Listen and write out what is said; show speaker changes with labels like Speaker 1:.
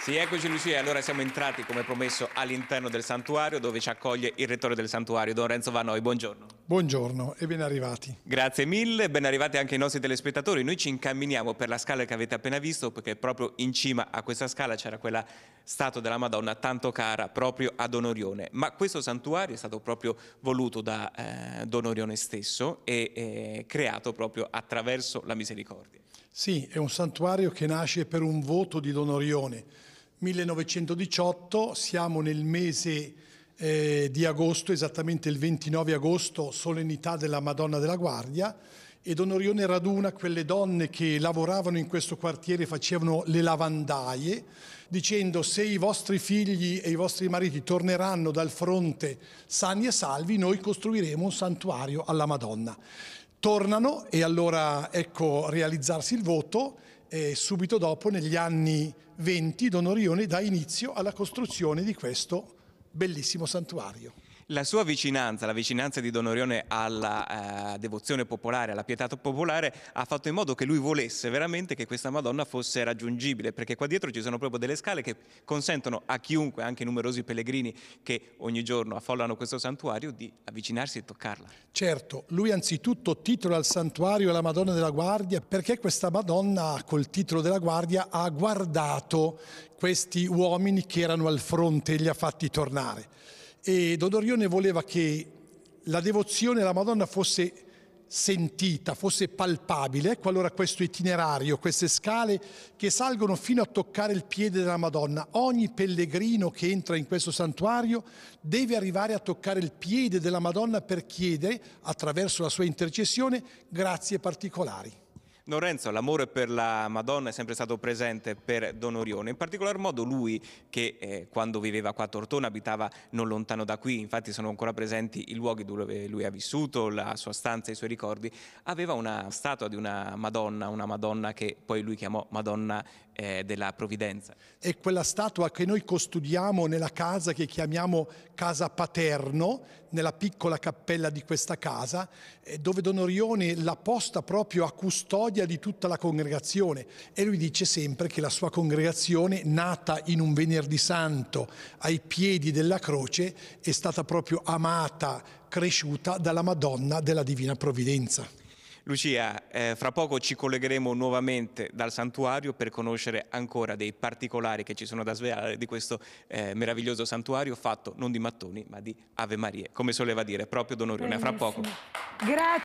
Speaker 1: Sì, eccoci Lucia, allora siamo entrati come promesso all'interno del santuario dove ci accoglie il rettore del santuario, Don Renzo Vanoi, buongiorno.
Speaker 2: Buongiorno e ben arrivati.
Speaker 1: Grazie mille, ben arrivati anche i nostri telespettatori. Noi ci incamminiamo per la scala che avete appena visto perché proprio in cima a questa scala c'era quella statua della Madonna tanto cara proprio ad Onorione. Ma questo santuario è stato proprio voluto da eh, Don Orione stesso e eh, creato proprio attraverso la misericordia.
Speaker 2: Sì, è un santuario che nasce per un voto di Don Orione. 1918, siamo nel mese eh, di agosto, esattamente il 29 agosto, solennità della Madonna della Guardia, e Don Orione raduna quelle donne che lavoravano in questo quartiere, facevano le lavandaie, dicendo se i vostri figli e i vostri mariti torneranno dal fronte sani e salvi, noi costruiremo un santuario alla Madonna. Tornano e allora ecco realizzarsi il voto e subito dopo, negli anni 20, Don Orione dà inizio alla costruzione di questo santuario bellissimo santuario.
Speaker 1: La sua vicinanza, la vicinanza di Don Orione alla eh, devozione popolare, alla pietà popolare, ha fatto in modo che lui volesse veramente che questa Madonna fosse raggiungibile, perché qua dietro ci sono proprio delle scale che consentono a chiunque, anche numerosi pellegrini che ogni giorno affollano questo santuario, di avvicinarsi e toccarla.
Speaker 2: Certo, lui anzitutto titola il santuario la Madonna della Guardia perché questa Madonna col titolo della Guardia ha guardato questi uomini che erano al fronte e li ha fatti tornare e Don Orione voleva che la devozione alla Madonna fosse sentita, fosse palpabile, ecco allora questo itinerario, queste scale che salgono fino a toccare il piede della Madonna. Ogni pellegrino che entra in questo santuario deve arrivare a toccare il piede della Madonna per chiedere, attraverso la sua intercessione, grazie particolari.
Speaker 1: Lorenzo, l'amore per la Madonna è sempre stato presente per Don Orione, in particolar modo lui che eh, quando viveva qua a Tortona abitava non lontano da qui, infatti sono ancora presenti i luoghi dove lui ha vissuto, la sua stanza, i suoi ricordi, aveva una statua di una Madonna, una Madonna che poi lui chiamò Madonna eh, della Provvidenza.
Speaker 2: È quella statua che noi custodiamo nella casa che chiamiamo casa paterno, nella piccola cappella di questa casa, eh, dove Don Orione l'ha posta proprio a custodia odia di tutta la congregazione e lui dice sempre che la sua congregazione, nata in un venerdì santo ai piedi della croce, è stata proprio amata, cresciuta dalla Madonna della Divina Provvidenza.
Speaker 1: Lucia, eh, fra poco ci collegheremo nuovamente dal santuario per conoscere ancora dei particolari che ci sono da svelare di questo eh, meraviglioso santuario fatto non di mattoni ma di Ave Marie, come soleva dire proprio Don Orione. Fra poco. Grazie.